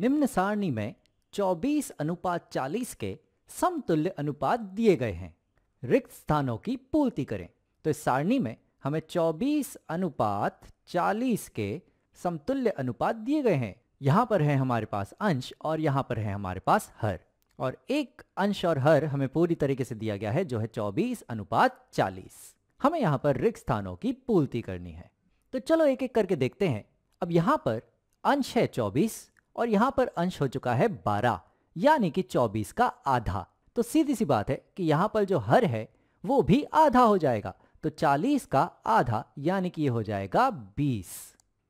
निम्न सारणी में 24 अनुपात 40 के समतुल्य अनुपात दिए गए हैं रिक्त स्थानों की पूर्ति करें तो इस सारणी में हमें 24 अनुपात 40 के समतुल्य अनुपात दिए गए हैं यहाँ पर है हमारे पास अंश और यहाँ पर है हमारे पास हर और एक अंश और हर हमें पूरी तरीके से दिया गया है जो है 24 अनुपात 40 हमें यहाँ पर रिक्त स्थानों की पूर्ति करनी है तो चलो एक एक करके देखते हैं अब यहाँ पर अंश है और यहां पर अंश हो चुका है बारह यानी कि चौबीस का आधा तो सीधी सी बात है कि यहां पर जो हर है वो भी आधा हो जाएगा तो चालीस का आधा यानी कि ये हो जाएगा बीस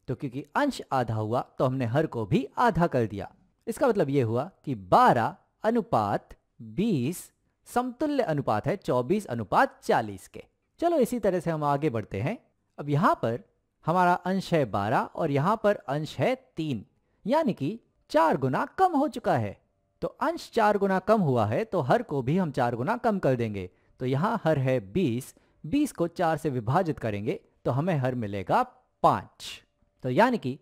तो क्योंकि अंश आधा हुआ तो हमने हर को भी आधा कर दिया इसका मतलब ये हुआ कि बारह अनुपात बीस समतुल्य अनुपात है चौबीस अनुपात चालीस के चलो इसी तरह से हम आगे बढ़ते हैं अब यहां पर हमारा अंश है बारह और यहां पर अंश है तीन यानी कि चार गुना कम हो चुका है तो अंश चार गुना कम हुआ है तो हर को भी हम चार गुना कम कर देंगे तो यहाँ हर है बीस बीस को चार से विभाजित करेंगे तो हमें हर मिलेगा पांच तो यानी कि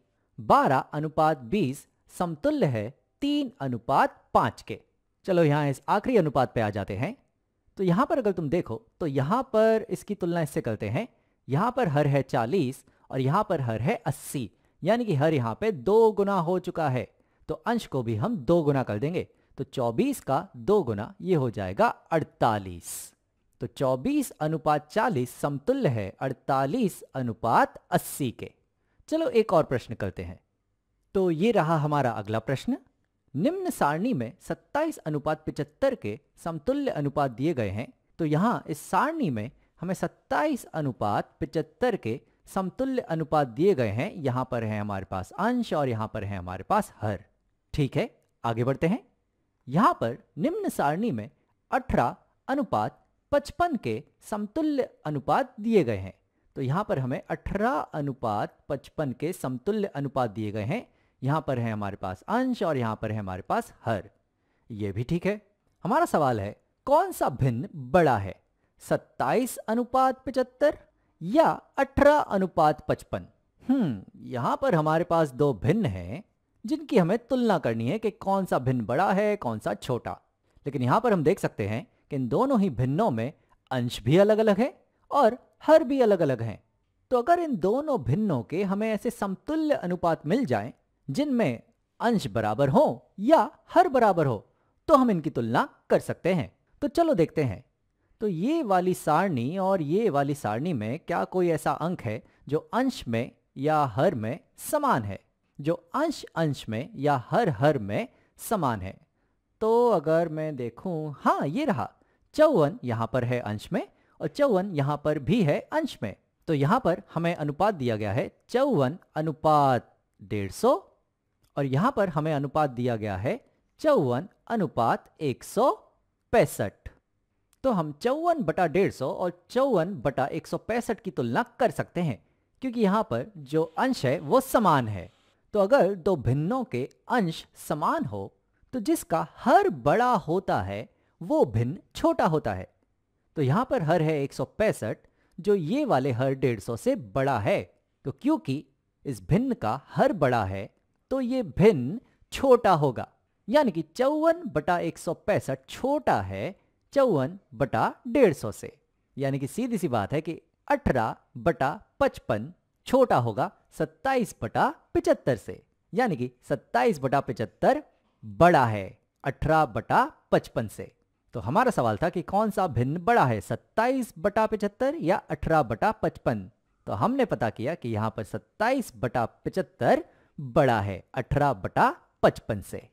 बारह अनुपात बीस समतुल्य है तीन अनुपात पांच के चलो यहाँ इस आखिरी अनुपात पे आ जाते हैं तो यहाँ पर अगर तुम देखो तो यहाँ पर इसकी तुलना इससे करते हैं यहाँ पर हर है चालीस और यहाँ पर हर है अस्सी यानी कि हर यहां पे दो गुना हो चुका है तो अंश को भी हम दो गुना कर देंगे तो 24 का दो गुना ये हो जाएगा 48 तो 24 अनुपात 40 समतुल्य है 48 अनुपात 80 के चलो एक और प्रश्न करते हैं तो ये रहा हमारा अगला प्रश्न निम्न सारणी में 27 अनुपात 75 के समतुल्य अनुपात दिए गए हैं तो यहाँ इस सारणी में हमें 27 अनुपात 75 के समतुल्य अनुपात दिए गए हैं यहां पर है हमारे पास अंश और यहां पर है हमारे पास हर ठीक है आगे बढ़ते हैं यहां पर निम्न सारणी में अठारह अनुपात पचपन के समतुल्य अनुपात दिए गए हैं तो यहां पर हमें अठारह अनुपात पचपन के समतुल्य अनुपात दिए गए हैं यहां पर है हमारे पास अंश और यहां पर है हमारे पास हर यह भी ठीक है हमारा सवाल है कौन सा भिन्न बड़ा है सत्ताईस अनुपात पचहत्तर या 18 अनुपात 55 हम्म यहां पर हमारे पास दो भिन्न हैं जिनकी हमें तुलना करनी है कि कौन सा भिन्न बड़ा है कौन सा छोटा लेकिन यहां पर हम देख सकते हैं कि इन दोनों ही भिन्नों में अंश भी अलग अलग है और हर भी अलग अलग हैं तो अगर इन दोनों भिन्नों के हमें ऐसे समतुल्य अनुपात मिल जाए जिनमें अंश बराबर हो या हर बराबर हो तो हम इनकी तुलना कर सकते हैं तो चलो देखते हैं तो ये वाली सारणी और ये वाली सारणी में क्या कोई ऐसा अंक है जो अंश में या हर में समान है जो अंश अंश में या हर हर में समान है तो अगर मैं देखूं हाँ ये रहा चौवन यहाँ पर है अंश में और चौवन यहाँ पर भी है अंश में तो यहाँ पर हमें अनुपात दिया गया है चौवन अनुपात डेढ़ सौ और यहाँ पर हमें अनुपात दिया गया है चौवन अनुपात एक सौ पैंसठ तो हम चौवन बटा डेढ़ सौ और चौवन बटा एक सौ पैंसठ की तुलना कर सकते हैं क्योंकि यहाँ पर जो अंश है वो समान है तो अगर दो भिन्नों के अंश समान हो तो जिसका हर बड़ा होता है वो भिन्न छोटा होता है तो यहाँ पर हर है एक सौ पैंसठ जो ये वाले हर डेढ़ सौ से बड़ा है तो क्योंकि इस भिन्न का हर बड़ा है तो ये भिन्न छोटा होगा यानी कि चौवन बटा एक सौ पैंसठ छोटा है चौवन बटा डेढ़ सौ से यानी कि सीधी सी बात है कि अठारह बटा पचपन छोटा होगा सत्ताईस बटा पिचहत्तर से यानी कि सत्ताईस बटा पिचहत्तर बड़ा है अठारह बटा पचपन से तो हमारा सवाल था कि कौन सा भिन्न बड़ा है सत्ताईस बटा पिचहत्तर या अठारह बटा पचपन तो हमने पता किया कि यहां पर सत्ताईस बटा पिचहत्तर बड़ा है अठारह बटा पचपन से